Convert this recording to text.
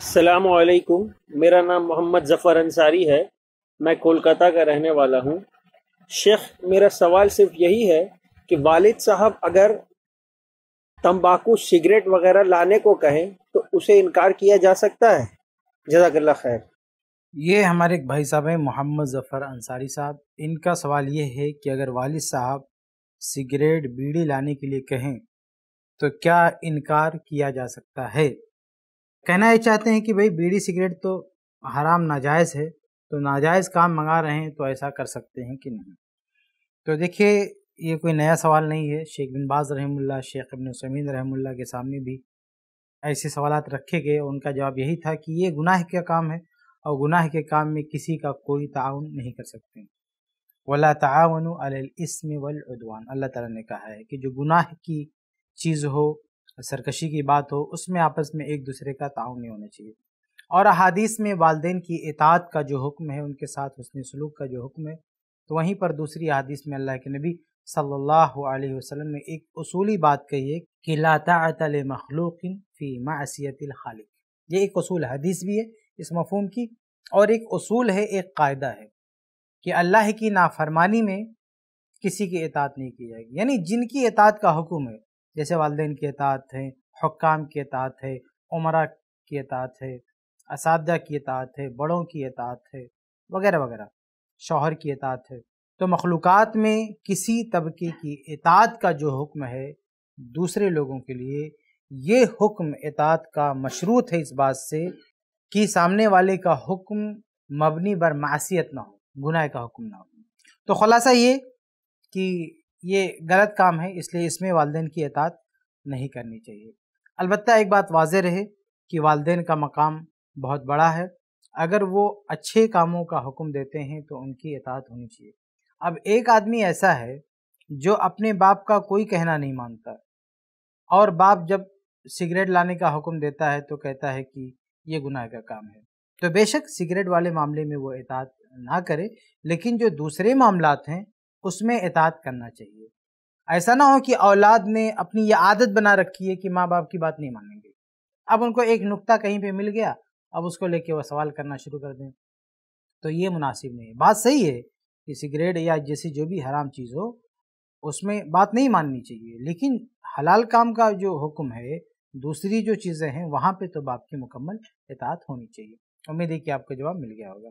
अलैक्म मेरा नाम मोहम्मद जफ़र अंसारी है मैं कोलकाता का रहने वाला हूँ शेख मेरा सवाल सिर्फ यही है कि वालिद साहब अगर तंबाकू सिगरेट वगैरह लाने को कहें तो उसे इनकार किया जा सकता है जजाकल्ला खैर ये हमारे एक भाई साहब हैं मोहम्मद जफ़र अंसारी साहब इनका सवाल ये है कि अगर वालिद साहब सिगरेट बीड़ी लाने के लिए कहें तो क्या इनकार किया जा सकता है कहना ये चाहते हैं कि भाई बीड़ी सिगरेट तो हराम नाजायज़ है तो नाजायज़ काम मंगा रहे हैं तो ऐसा कर सकते हैं कि नहीं तो देखिए ये कोई नया सवाल नहीं है शेख बिन बाज़ रहमुल्ला शेख इबन समीन रहमुल्ला के सामने भी ऐसे सवाल रखे गए उनका जवाब यही था कि ये गुनाह का काम है और गुनाह के काम में किसी का कोई ताउन नहीं कर सकते वला ताउन अलस्म वलउदवान अल्लाह ताला ने कहा है कि जो गुनाह की चीज़ हो सरकशी की बात हो उसमें आपस में एक दूसरे का ताउन नहीं होना चाहिए और अहादीस में वालदेन की इतात का जो हुक्म है उनके साथ हसन सलूक का जो हुक्म है तो वहीं पर दूसरी अहादीस में अल्लाह के नबी सल्ला वसलम ने एक उसूली बात कही है कि लाता मखलूकिन फ़ी मासीतल खालिक ये एक असूल हदीस भी है इस मफहम की और एक असूल है एक कायदा है कि अल्लाह की नाफरमानी में किसी की इतात नहीं की जाएगी यानी जिनकी इतात का हुक्म है जैसे वालदे की अतात है हकाम की अतात है उमरा की अतात है इस की अतात है बड़ों की अतात है वगैरह वगैरह शोहर की अतात है तो मखलूक़ में किसी तबके की अतात का जो हुक्म है दूसरे लोगों के लिए ये हुक्म अतात का मशरूत है इस बात से कि सामने वाले का हुक्म मबनी बर मासीत ना हो गुनाह का हुक्म ना हो तो ख़ुलासा ये कि ये गलत काम है इसलिए इसमें वालदेन की अतात नहीं करनी चाहिए अलबत्त एक बात वाज रहे कि वालदेन का मकाम बहुत बड़ा है अगर वो अच्छे कामों का हुक्म देते हैं तो उनकी अतात होनी चाहिए अब एक आदमी ऐसा है जो अपने बाप का कोई कहना नहीं मानता और बाप जब सिगरेट लाने का हुक्म देता है तो कहता है कि ये गुनाह का काम है तो बेशक सिगरेट वाले मामले में वो एतात ना करे लेकिन जो दूसरे मामला हैं उसमें इतात करना चाहिए ऐसा ना हो कि औलाद ने अपनी ये आदत बना रखी है कि माँ बाप की बात नहीं मानेंगे अब उनको एक नुक्ता कहीं पे मिल गया अब उसको लेके वह सवाल करना शुरू कर दें तो ये मुनासिब नहीं है बात सही है कि सिगरेट या जैसी जो भी हराम चीज़ हो उसमें बात नहीं माननी चाहिए लेकिन हलाल काम का जो हुक्म है दूसरी जो चीज़ें हैं वहाँ पे तो बाप की मुकम्मल इतात होनी चाहिए उम्मीद है कि आपको जवाब मिल गया होगा